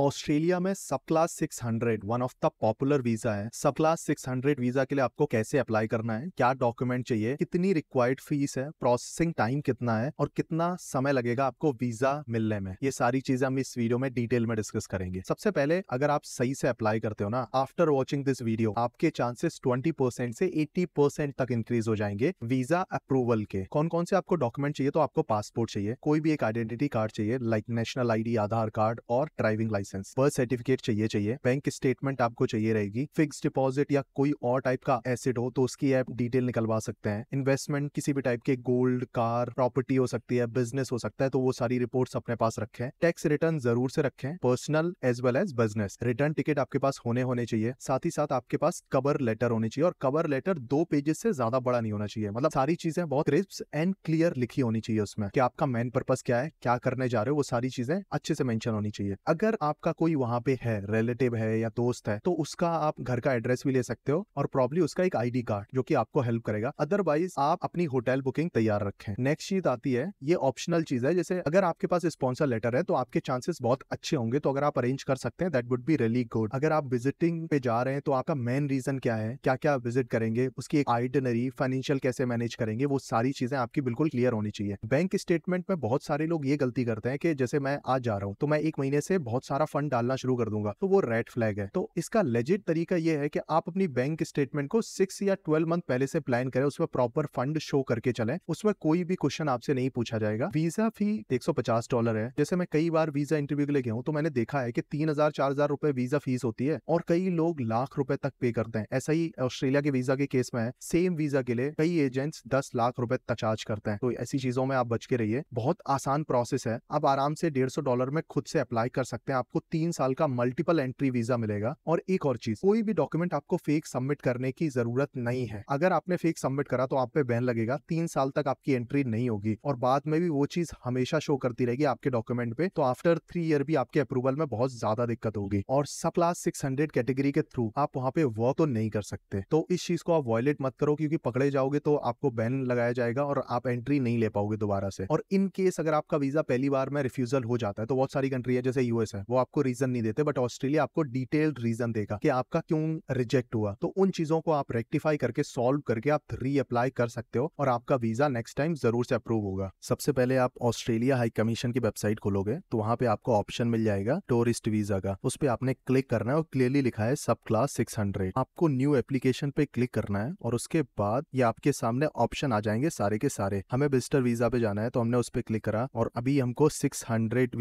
Australia में subclass 600 one of the popular visa है subclass 600 visa के लिए आपको कैसे अप्लाई करना है क्या डॉक्यूमेंट चाहिए कितनी रिक्वायर्ड फीस है प्रोसेसिंग टाइम कितना है और कितना समय लगेगा आपको वीजा मिलने में ये सारी चीजें हम इस वीडियो में डिटेल में डिस्कस करेंगे सबसे पहले अगर आप सही से अप्लाई करते हो ना आफ्टर वॉचिंग दिस वीडियो आपके चांसेस ट्वेंटी परसेंट से एट्टी परसेंट तक इंक्रीज हो जाएंगे वीजा अप्रूवल के कौन कौन से आपको डॉक्यूमेंट चाहिए तो आपको पासपोर्ट चाहिए कोई भी एक आइडेंटिटी कार्ड चाहिए like national D Aadhaar card और driving licence licence birth certificate चाहिए चाहिए बैंक स्टेटमेंट आपको चाहिए रहेगी फिक्स डिपॉजिट या कोई और टाइप का एसेट हो तो उसकी आप डिटेल निकलवा सकते हैं इन्वेस्टमेंट किसी भी टाइप के गोल्ड कार प्रॉपर्टी हो सकती है बिजनेस हो सकता है तो वो सारी रिपोर्ट अपने पास रखें टैक्स रिटर्न जरूर से रखें personal as well as business return ticket आपके पास होने होने चाहिए साथ ही साथ आपके पास कवर लेटर होने चाहिए और कवर लेटर दो पेजेस से ज्यादा बड़ा नहीं होना चाहिए मतलब सारी चीजें बहुत क्रिस्प एंड क्लियर लिखी होनी चाहिए उसमें कि आपका मेन पर्पस क्या है क्या करने जा रहे हो वो सारी चीजें अच्छे से मेंशन होनी चाहिए अगर आप आपका कोई वहाँ पे है रिलेटिव है या दोस्त है तो उसका आप घर का एड्रेस भी ले सकते हो और प्रॉब्ली उसका एक आईडी कार्ड जो की आपको हेल्प करेगा अदरवाइज आप अपनी होटल बुकिंग तैयार रखें नेक्स्ट चीज आती है ये ऑप्शनल चीज है जैसे अगर आपके पास स्पॉन्सर लेटर है तो आपके चांसेस बहुत अच्छे होंगे तो अगर आप अरेंज कर सकते हैं that would be really good अगर आप विजिटिंग पे जा रहे हैं तो आपका मेन रीजन क्या है क्या क्या विजिट करेंगे उसकी एक आइडनरी फाइनेंशियल कैसे मैनेज करेंगे वो सारी चीजें आपकी बिल्कुल क्लियर होनी चाहिए बैंक स्टेटमेंट में बहुत सारे लोग ये गलती करते हैं कि जैसे मैं आज जा रहा हूँ तो मैं एक महीने से बहुत सारा सारा फंड डालना शुरू कर दूंगा तो वो रेड फ्लैग है तो इसका लेजिट तरीका ये है कि आप अपनी बैंक स्टेटमेंट को सिक्स या ट्वेल्व मंथ पहले से प्लान करें उसमें प्रॉपर फंड शो करके चले उसमें कोई भी क्वेश्चन आपसे नहीं पूछा जाएगा वीजा फी एक डॉलर है जैसे मैं कई बार वीजा इंटरव्यू के लिए गया हूँ तो मैंने देखा है की तीन हजार रुपए वीजा फीस होती है और कई लोग लाख रुपए तक पे करते हैं ऐसा ही ऑस्ट्रेलिया के वीजा के केस में सेम वीजा के लिए कई एजेंट्स दस लाख रुपए तक चार्ज करते हैं तो ऐसी चीजों में आप बच के रहिए बहुत आसान प्रोसेस है आप आराम से डेढ़ सौ डॉलर में खुद से अप्लाई कर सकते हैं आप आपको तीन साल का मल्टीपल एंट्री वीजा मिलेगा और एक और चीज कोई भी डॉक्यूमेंट आपको फेक सबमिट करने की जरूरत नहीं है अगर आपने फेक सबमिट करा तो आप पे बैन लगेगा तीन साल तक आपकी एंट्री नहीं होगी और बाद में भी वो चीज हमेशा शो करती रहेगी आपके डॉक्यूमेंट पे तो आफ्टर थ्री ईयर भी आपके अप्रूवल में बहुत ज्यादा दिक्कत होगी और सब क्लास सिक्स कैटेगरी के थ्रू आप वहाँ पे वर्क तो नहीं कर सकते तो इस चीज को आप वॉयलेट मत करो क्योंकि पकड़े जाओगे तो आपको बैन लगाया जाएगा और आप एंट्री नहीं ले पाओगे दोबारा से और इन केस अगर आपका वीजा पहली बार में रिफ्यूजल हो जाता है तो बहुत सारी कंट्री है जैसे यूएस है वो आपको रीजन नहीं देते बट ऑस्ट्रेलिया आपको डिटेल्ड रीजन देगा कि आपका क्यों रिजेक्ट हुआ तो उन चीजों को आप रेक्टिफाई करके सॉल्व करके आप रीअप्लाई कर सकते हो और आपका वीजा नेक्स्ट टाइम जरूर से अप्रूव होगा सबसे पहले आप ऑस्ट्रेलिया हाई कमीशन की वेबसाइट खोलोगे तो वहां पे आपको ऑप्शन मिल जाएगा टूरिस्ट वीजा का उस पर आपने क्लिक करना है और क्लियरली लिखा है सब क्लास सिक्स आपको न्यू एप्लीकेशन पे क्लिक करना है और उसके बाद ये आपके सामने ऑप्शन आ जाएंगे सारे के सारे हमें विजिटर वीजा पे जाना है तो हमने उस पर क्लिक करा और अभी हमको सिक्स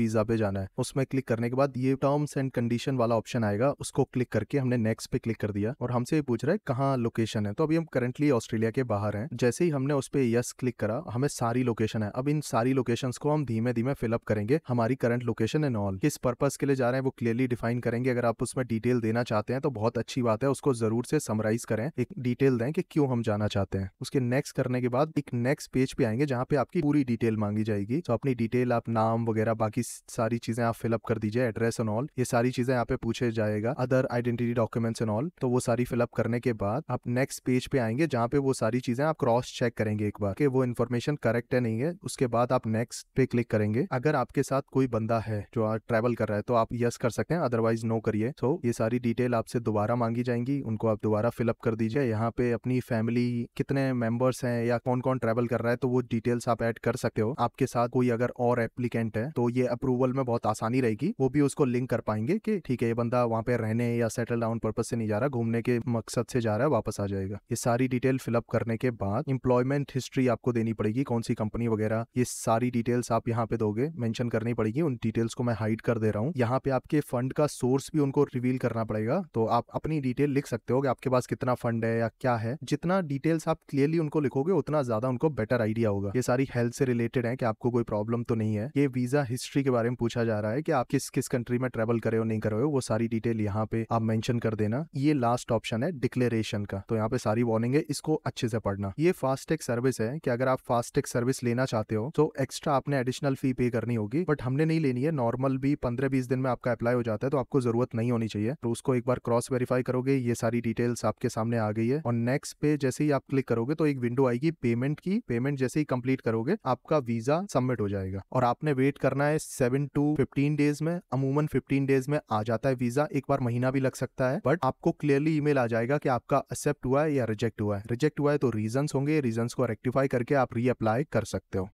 वीजा पे जाना है उसमें क्लिक करने के बाद बाद ये टर्म्स एंड कंडीशन वाला ऑप्शन आएगा उसको क्लिक करके हमने नेक्स्ट पे क्लिक कर दिया और हमसे पूछ रहा है कहाँ लोकेशन है तो अभी हम करंटली ऑस्ट्रेलिया के बाहर हैं जैसे ही हमने उस पर यस क्लिक करा हमें सारी लोकेशन है अब इन सारी लोकेशन को हम धीमे धीमे फिलअप करेंगे हमारी करंट लोकेशन एंड ऑल किस पर्पज के लिए जा रहे हैं वो क्लियरली डिफाइन करेंगे अगर आप उसमें डिटेल देना चाहते हैं तो बहुत अच्छी बात है उसको जरूर से समराइज करें एक डिटेल दें कि क्यों हम जाना चाहते हैं उसके नेक्स्ट करने के बाद एक नेक्स्ट पेज पे आएंगे जहाँ पे आपकी पूरी डिटेल मांगी जाएगी तो अपनी डिटेल आप नाम वगैरह बाकी सारी चीजें आप फिलअप कर दीजिए एड्रेस एड्रेस एंड ऑल ये सारी चीजें यहाँ पे पूछे जाएगा other identity documents and all तो वो सारी फिलअप करने के बाद आप नेक्स्ट पेज पे आएंगे जहाँ पे वो सारी चीजें आप क्रॉस चेक करेंगे एक बार कि वो इन्फॉर्मेशन करेक्ट है नहीं है उसके बाद आप नेक्स्ट पे क्लिक करेंगे अगर आपके साथ कोई बंदा है जो आप ट्रेवल कर रहा है तो आप यस कर सकते हैं अदरवाइज नो करिए तो ये सारी डिटेल आपसे दोबारा मांगी जाएंगी उनको आप दोबारा फिलअप कर दीजिए यहाँ पे अपनी फैमिली कितने मेंबर्स हैं या कौन कौन ट्रेवल कर रहा है तो वो डिटेल्स आप ऐड कर सकते हो आपके साथ कोई अगर और एप्लीकेंट है तो ये अप्रूवल में बहुत आसानी रहेगी वो भी उस उसको लिंक कर पाएंगे कि ठीक है ये बंदा वहाँ पे रहने या सेटल डाउन पर्पज से नहीं जा रहा घूमने के मकसद से जा रहा है वापस आ जाएगा ये सारी डिटेल फिलअप करने के बाद इंप्लॉयमेंट हिस्ट्री आपको देनी पड़ेगी कौन सी कंपनी वगैरह ये सारी डिटेल्स आप यहाँ पे दोगे मेंशन करनी पड़ेगी उन डिटेल्स को मैं हाइड कर दे रहा हूँ यहाँ पे आपके फंड का सोर्स भी उनको रिवील करना पड़ेगा तो आप अपनी डिटेल लिख सकते हो कि आपके पास कितना फंड है या क्या है जितना डिटेल्स आप क्लियरली उनको लिखोगे उतना ज्यादा उनको बेटर आइडिया होगा ये सारी हेल्थ से रिलेटेड है कि आपको कोई प्रॉब्लम तो नहीं है ये वीजा हिस्ट्री के बारे में पूछा जा रहा है कि आप किस किस कंट्री में ट्रेवल करे हो नहीं करे हो वो सारी डिटेल यहाँ पे आप मेंशन कर देना ये लास्ट ऑप्शन है डिक्लेरेशन का तो यहाँ पे सारी वार्निंग है इसको अच्छे से पढ़ना ये फास्टैग सर्विस है कि अगर आप फास्टैग सर्विस लेना चाहते हो तो एक्स्ट्रा आपने एडिशनल फी पे करनी होगी बट हमने नहीं लेनी है नॉर्मल भी पंद्रह बीस दिन में आपका अप्लाई हो जाता है तो आपको जरूरत नहीं होनी चाहिए तो उसको एक बार क्रॉस वेरीफाई करोगे ये सारी डिटेल्स आपके सामने आ गई है और नेक्स्ट पे जैसे ही आप क्लिक करोगे तो एक विंडो आएगी पेमेंट की पेमेंट जैसे ही कंप्लीट करोगे आपका वीजा सबमिट हो जाएगा और आपने वेट करना है सेवन टू फिफ्टीन डेज में अमूमन 15 डेज में आ जाता है वीजा एक बार महीना भी लग सकता है बट आपको क्लियरली ईमेल आ जाएगा कि आपका एक्सेप्ट हुआ है या रिजेक्ट हुआ है रिजेक्ट हुआ है तो रीजन होंगे रीजन को रेक्टिफाई करके आप रीअप्लाई कर सकते हो